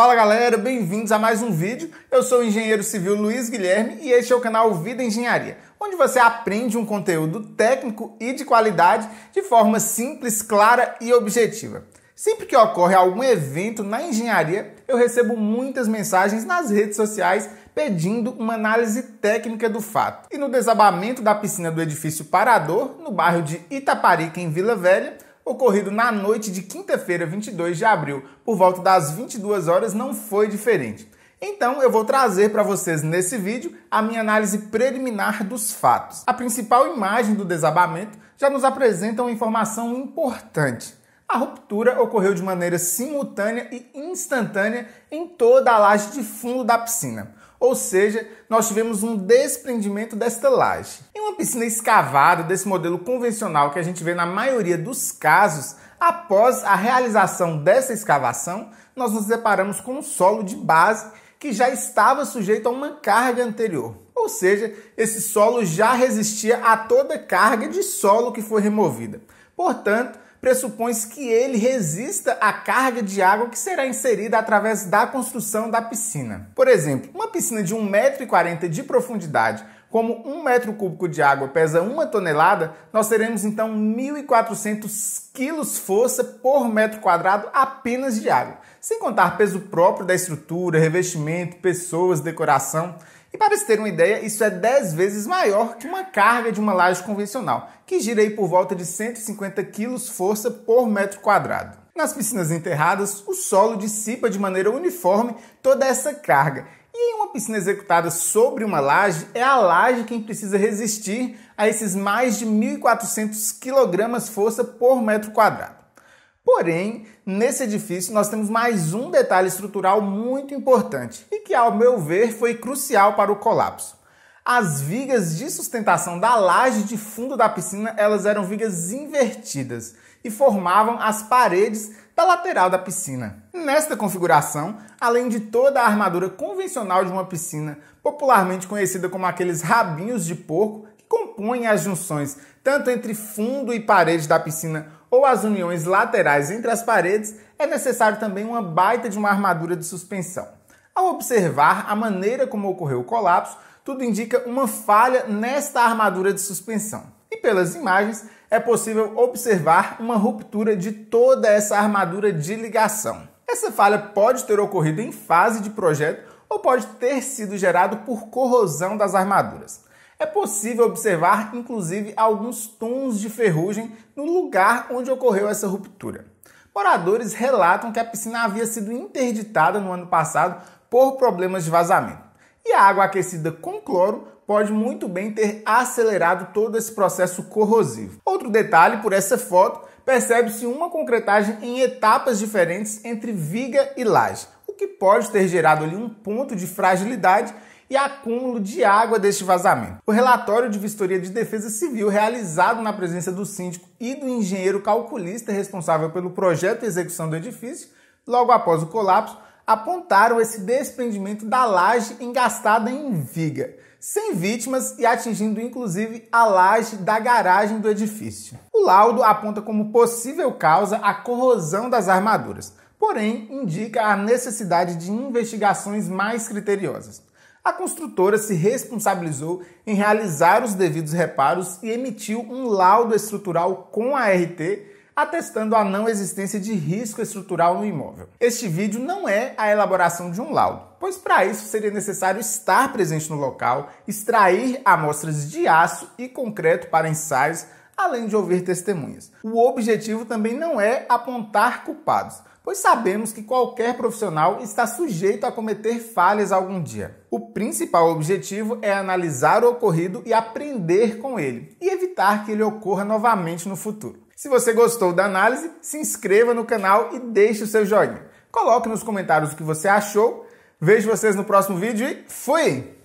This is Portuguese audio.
Fala galera, bem-vindos a mais um vídeo. Eu sou o engenheiro civil Luiz Guilherme e este é o canal Vida Engenharia, onde você aprende um conteúdo técnico e de qualidade de forma simples, clara e objetiva. Sempre que ocorre algum evento na engenharia, eu recebo muitas mensagens nas redes sociais pedindo uma análise técnica do fato. E no desabamento da piscina do edifício Parador, no bairro de Itaparica, em Vila Velha, ocorrido na noite de quinta-feira, 22 de abril, por volta das 22 horas, não foi diferente. Então, eu vou trazer para vocês nesse vídeo a minha análise preliminar dos fatos. A principal imagem do desabamento já nos apresenta uma informação importante. A ruptura ocorreu de maneira simultânea e instantânea em toda a laje de fundo da piscina. Ou seja, nós tivemos um desprendimento desta laje. Em uma piscina escavada desse modelo convencional que a gente vê na maioria dos casos, após a realização dessa escavação, nós nos deparamos com um solo de base que já estava sujeito a uma carga anterior. Ou seja, esse solo já resistia a toda carga de solo que foi removida. Portanto, pressupõe-se que ele resista à carga de água que será inserida através da construção da piscina. Por exemplo, uma piscina de 1,40m de profundidade como um metro cúbico de água pesa uma tonelada, nós teremos então 1.400 quilos força por metro quadrado apenas de água, sem contar peso próprio da estrutura, revestimento, pessoas, decoração. E para se ter uma ideia, isso é 10 vezes maior que uma carga de uma laje convencional, que gira aí por volta de 150 kg força por metro quadrado. Nas piscinas enterradas, o solo dissipa de maneira uniforme toda essa carga uma piscina executada sobre uma laje é a laje quem precisa resistir a esses mais de 1.400 kg força por metro quadrado. Porém, nesse edifício nós temos mais um detalhe estrutural muito importante e que, ao meu ver, foi crucial para o colapso. As vigas de sustentação da laje de fundo da piscina, elas eram vigas invertidas e formavam as paredes da lateral da piscina. Nesta configuração, além de toda a armadura convencional de uma piscina, popularmente conhecida como aqueles rabinhos de porco, que compõem as junções tanto entre fundo e parede da piscina ou as uniões laterais entre as paredes, é necessário também uma baita de uma armadura de suspensão. Ao observar a maneira como ocorreu o colapso, tudo indica uma falha nesta armadura de suspensão. E pelas imagens, é possível observar uma ruptura de toda essa armadura de ligação. Essa falha pode ter ocorrido em fase de projeto ou pode ter sido gerado por corrosão das armaduras. É possível observar, inclusive, alguns tons de ferrugem no lugar onde ocorreu essa ruptura. Moradores relatam que a piscina havia sido interditada no ano passado por problemas de vazamento. E a água aquecida com cloro pode muito bem ter acelerado todo esse processo corrosivo. Outro detalhe por essa foto, percebe-se uma concretagem em etapas diferentes entre viga e laje, o que pode ter gerado ali um ponto de fragilidade e acúmulo de água deste vazamento. O relatório de vistoria de defesa civil realizado na presença do síndico e do engenheiro calculista responsável pelo projeto e execução do edifício, logo após o colapso, apontaram esse desprendimento da laje engastada em viga, sem vítimas e atingindo inclusive a laje da garagem do edifício. O laudo aponta como possível causa a corrosão das armaduras, porém indica a necessidade de investigações mais criteriosas. A construtora se responsabilizou em realizar os devidos reparos e emitiu um laudo estrutural com a RT atestando a não existência de risco estrutural no imóvel. Este vídeo não é a elaboração de um laudo, pois para isso seria necessário estar presente no local, extrair amostras de aço e concreto para ensaios, além de ouvir testemunhas. O objetivo também não é apontar culpados, pois sabemos que qualquer profissional está sujeito a cometer falhas algum dia. O principal objetivo é analisar o ocorrido e aprender com ele, e evitar que ele ocorra novamente no futuro. Se você gostou da análise, se inscreva no canal e deixe o seu joinha. Coloque nos comentários o que você achou. Vejo vocês no próximo vídeo e fui!